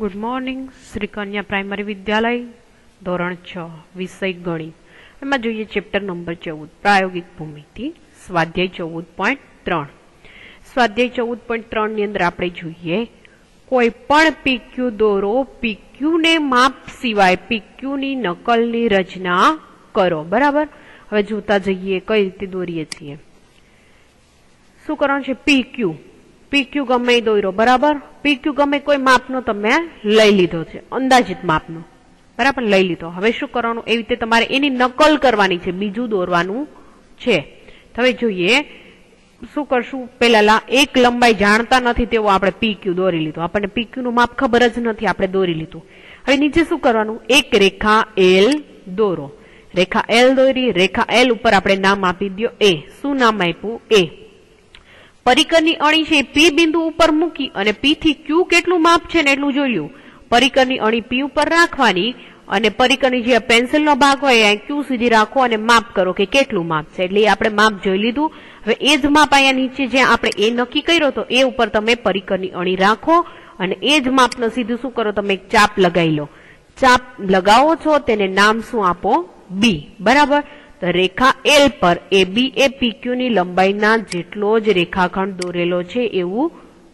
good morning Shri કન્યા primary વિદ્યાલય ધોરણ છ વિષય ગણિત એમાં જોઈએ ચેપ્ટર નંબર ચૌદ પ્રાયોગિક ભૂમિતિ સ્વાધ્યાય ચૌદ પોઈન્ટ ત્રણ સ્વાધ્યાય ચૌદ પોઈન્ટ ત્રણની અંદર આપણે જોઈએ કોઈ પણ પીક્યુ દોરો પીક્યુને માપ સિવાય પીક્યુની નકલની રચના કરો બરાબર હવે જોતા જઈએ કઈ રીતે દોરીએ છીએ શું કરવાનું છે પીક્યુ PQ ગમે દોર્યો બરાબર PQ ગમે કોઈ માપનો તમે લઈ લીધો છે અંદાજિત માપનો બરાબર લઈ લીધો હવે શું કરવાનું એવી રીતે તમારે એની નકલ કરવાની છે બીજું દોરવાનું છે હવે જોઈએ શું કરશું પહેલા એક લંબાઈ જાણતા નથી તેવો આપણે PQ દોરી લીધો આપણને PQ નું માપ ખબર જ નથી આપણે દોરી લીધું હવે નીચે શું કરવાનું એક રેખા L દોરો રેખા L દોરી રેખા L ઉપર આપણે નામ આપી દો એ શું નામ આપ્યું એ પરિકરની અણી છે પી બિંદુ ઉપર મૂકી અને પી થી ક્યુ કેટલું માપ છે ને એટલું જોયું પરિકરની અણી પી ઉપર રાખવાની અને પરિકરની જે પેન્સિલનો ભાગ હોય એ ક્યુ સુધી રાખો અને માપ કરો કે કેટલું માપ છે એટલે આપણે માપ જોઈ લીધું હવે એ જ માપ અહીંયા નીચે જ્યાં આપણે એ નક્કી કર્યો તો એ ઉપર તમે પરિકરની અણી રાખો અને એ જ માપનો સીધું શું કરો તમે એક ચાપ લગાવી લો ચાપ લગાવો છો તેને નામ શું આપો બી બરાબર રેખા એલ પર AB એ PQની લંબાઈના જેટલો જ રેખાખંડ દોરેલો છે એવું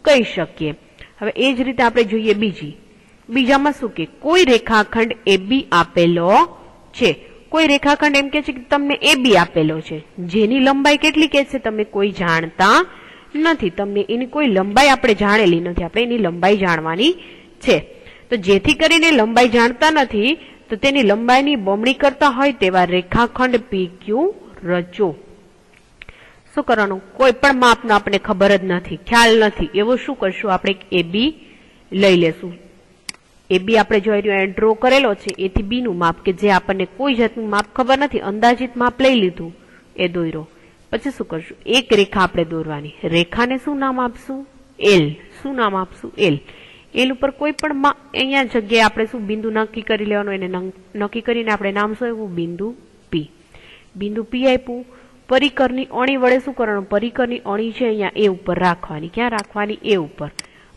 કહી શકીએ હવે એ જ રીતે આપણે જોઈએ બીજી બીજામાં શું કે કોઈ રેખાખંડ AB આપેલો છે કોઈ રેખાખંડ એમ કે છે કે તમને AB આપેલો છે જેની લંબાઈ કેટલી કે છે તમે કોઈ જાણતા નથી તમને એની કોઈ લંબાઈ આપણે જાણેલી નથી આપણે એની લંબાઈ જાણવાની છે તો જેથી કરીને લંબાઈ જાણતા નથી તો તેની લંબાઈની બમણી કરતા હોય તેવા રેખાખંડ PQ રચો શું કરવાનું કોઈ પણ માપનો આપણે ખબર જ નથી ખ્યાલ નથી એવું શું કરશું આપણે એ બી લઈ લેશું એ બી આપણે જોઈ રહ્યું એ ડ્રો કરેલો છે એથી બીનું માપ કે જે આપણને કોઈ જાતનું માપ ખબર નથી અંદાજિત માપ લઈ લીધું એ દોર્યો પછી શું કરશું એક રેખા આપણે દોરવાની રેખાને શું નામ આપશું એલ શું નામ આપશું એલ એલ ઉપર કોઈ પણ અહીંયા જગ્યાએ આપણે શું બિંદુ નક્કી કરી લેવાનું એને નક્કી કરીને આપણે નામ શું એવું બિંદુ પી બિંદુ પી આપ્યું પરિકરની અણી વડે શું કરવાનું પરિકરની અણી છે અહીંયા એ ઉપર રાખવાની ક્યાં રાખવાની એ ઉપર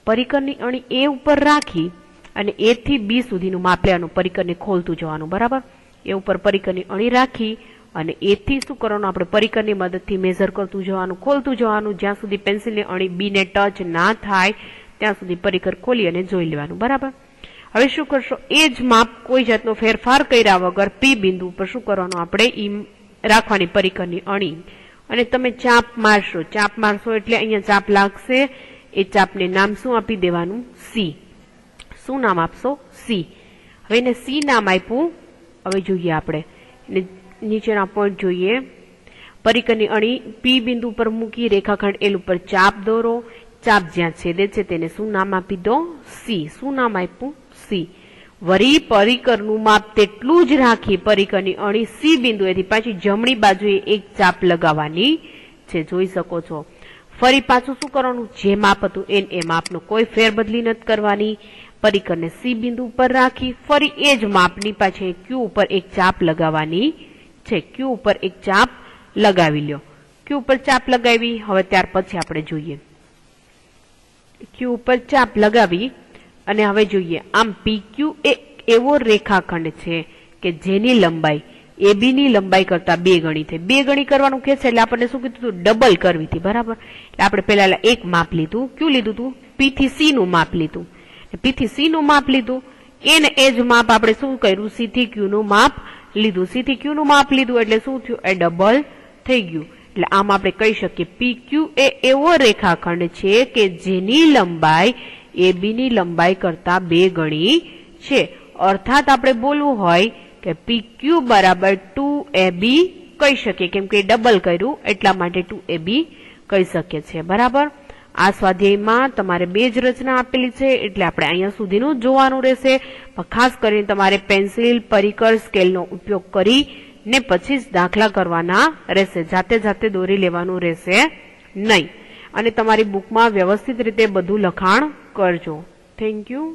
પરિકરની અણી એ ઉપર રાખી અને એથી બી સુધીનું માપ લેવાનું પરિકરને ખોલતું જવાનું બરાબર એ ઉપર પરિકરની અણી રાખી અને એથી શું કરવાનું આપણે પરિકરની મદદથી મેઝર કરતું જવાનું ખોલતું જવાનું જ્યાં સુધી પેન્સિલની અણી બીને ટચ ના થાય ત્યાં સુધી પરિકર ખોલી અને જોઈ લેવાનું બરાબર હવે શું કરશો એ જ માપ કોઈ જાતનો ફેરફાર કર્યા વગર પી બિંદુ પર શું કરવાનું આપણે ઈ રાખવાની પરિકરની અણી અને તમે ચાપ મારશો ચાપ મારશો એટલે અહીંયા ચાપ લાગશે એ ચાપને નામ શું આપી દેવાનું સી શું નામ આપશો સી હવે એને સી નામ આપ્યું હવે જોઈએ આપણે નીચેના પોઈન્ટ જોઈએ પરિકરની અણી પી બિંદુ પર મૂકી રેખાખંડ એલ ઉપર ચાપ દોરો ચાપ જ્યાં છેદે છે તેને શું નામ આપી દો સી શું નામ આપ્યું સી વરી પરિકરનું માપ તેટલું જ રાખી પરિકરની અણી સી બિંદુ એથી પાછી જમણી બાજુએ એક ચાપ લગાવવાની છે જોઈ શકો છો ફરી પાછું શું કરવાનું જે માપ હતું એન એ માપનો કોઈ ફેરબદલી નથી કરવાની પરિકરને સી બિંદુ ઉપર રાખી ફરી એ જ માપની પાછી ક્યુ ઉપર એક ચાપ લગાવવાની છે ક્યુ ઉપર એક ચાપ લગાવી લ્યો ક્યુ ઉપર ચાપ લગાવી હવે ત્યાર પછી આપણે જોઈએ ક્યુ ઉપર ચાપ લગાવી અને હવે જોઈએ આમ PQ એ એવો રેખાખંડ છે કે જેની લંબાઈ AB ની લંબાઈ કરતા બે ગણી થઈ બે ગણી કરવાનું કે છે એટલે આપણને શું કીધું હતું ડબલ કરવી હતી બરાબર એટલે આપણે પહેલા એક માપ લીધું ક્યુ લીધું હતું P થી C નું માપ લીધું P થી C નું માપ લીધું એને એ જ માપ આપણે શું કર્યું C થી Q નું માપ લીધું C થી Q નું માપ લીધું એટલે શું થયું એ ડબલ થઈ ગયું એટલે આમ આપણે કહી શકીએ PQ એ એવો રેખાખંડ છે કે જેની લંબાઈ AB ની લંબાઈ કરતા બે ગણી છે અર્થાત આપણે બોલવું હોય કે PQ બરાબર ટુ AB કહી શકીએ કેમ કે ડબલ કર્યું એટલા માટે ટુ AB કહી શકીએ છીએ બરાબર આ સ્વાધ્યાયમાં તમારે બે જ રચના આપેલી છે એટલે આપણે અહીંયા સુધીનું જોવાનું રહેશે ખાસ કરીને તમારે પેન્સિલ પરિકર સ્કેલનો ઉપયોગ કરી ને પછી જ દાખલા કરવાના રહેશે જાતે જાતે દોરી લેવાનું રહેશે નહીં અને તમારી બુકમાં વ્યવસ્થિત રીતે બધું લખાણ કરજો થેન્ક યુ